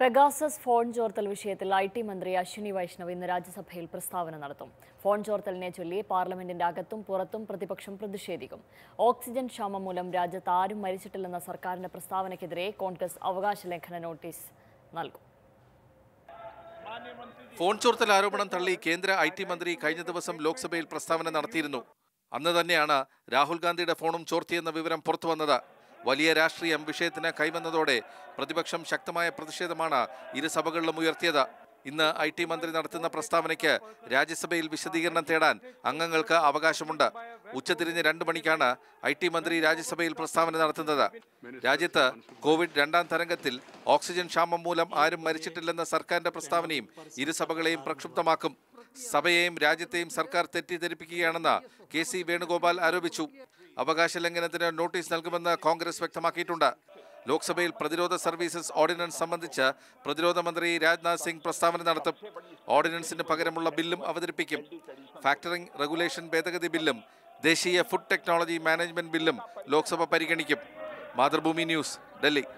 Pegasus phone ചോർത്തൽ വിഷയത്തിൽ I T മന്ത്രി അശ്വിനി വൈഷ്ണവ് ഇന്ന് രാജ്യസഭയിൽ പ്രസ്താവന നടത്തും ഫോൺ ചോർത്തലിനെ ചൊല്ലി പാർലമെന്റിന്റെ അകത്തും പുറത്തും പ്രതിപക്ഷം പ്രതിഷേധിക്കും ഓക്സിജൻ ക്ഷാമം മൂലം രാജ്യത്ത് ആരും മരിച്ചിട്ടില്ലെന്ന സർക്കാരിന്റെ പ്രസ്താവനയ്ക്കെതിരെ കോൺഗ്രസ് അവകാശ ലംഘന നോട്ടീസ് നൽകും ഫോൺ ചോർത്തൽ ആരോപണം തള്ളി കേന്ദ്ര ഐ ടി മന്ത്രി കഴിഞ്ഞ ദിവസം ലോക്സഭയിൽ പ്രസ്താവന നടത്തിയിരുന്നു അന്ന് തന്നെയാണ് രാഹുൽ ഗാന്ധിയുടെ ഫോണും ചോർത്തിയെന്ന വിവരം പുറത്തുവന്നത് വലിയ രാഷ്ട്രീയ വിഷയത്തിന് കൈവന്നതോടെ പ്രതിപക്ഷം ശക്തമായ പ്രതിഷേധമാണ് ഇരുസഭകളിലും ഉയർത്തിയത് ഇന്ന് ഐ ടി മന്ത്രി നടത്തുന്ന പ്രസ്താവനയ്ക്ക് രാജ്യസഭയിൽ വിശദീകരണം തേടാൻ അംഗങ്ങൾക്ക് അവകാശമുണ്ട് ഉച്ചതിരിഞ്ഞ് രണ്ടു മണിക്കാണ് ഐ ടി മന്ത്രി രാജ്യസഭയിൽ പ്രസ്താവന നടത്തുന്നത് രാജ്യത്ത് കോവിഡ് രണ്ടാം തരംഗത്തിൽ ഓക്സിജൻ ക്ഷാമം മൂലം ആരും മരിച്ചിട്ടില്ലെന്ന സർക്കാരിന്റെ പ്രസ്താവനയും ഇരുസഭകളെയും പ്രക്ഷുബ്ധമാക്കും സഭയെയും രാജ്യത്തെയും സർക്കാർ തെറ്റിദ്ധരിപ്പിക്കുകയാണെന്ന് കെ സി വേണുഗോപാൽ ആരോപിച്ചു അവകാശ ലംഘനത്തിന് നോട്ടീസ് നൽകുമെന്ന് കോൺഗ്രസ് വ്യക്തമാക്കിയിട്ടുണ്ട് ലോക്സഭയിൽ പ്രതിരോധ സർവീസസ് ഓർഡിനൻസ് സംബന്ധിച്ച് പ്രതിരോധ മന്ത്രി രാജ്നാഥ് സിംഗ് പ്രസ്താവന നടത്തും ഓർഡിനൻസിന് പകരമുള്ള ബില്ലും അവതരിപ്പിക്കും ഫാക്ടറിംഗ് റെഗുലേഷൻ ഭേദഗതി ബില്ലും ദേശീയ ഫുഡ് ടെക്നോളജി മാനേജ്മെന്റ് ബില്ലും ലോക്സഭ പരിഗണിക്കും മാതൃഭൂമി ന്യൂസ് ഡൽഹി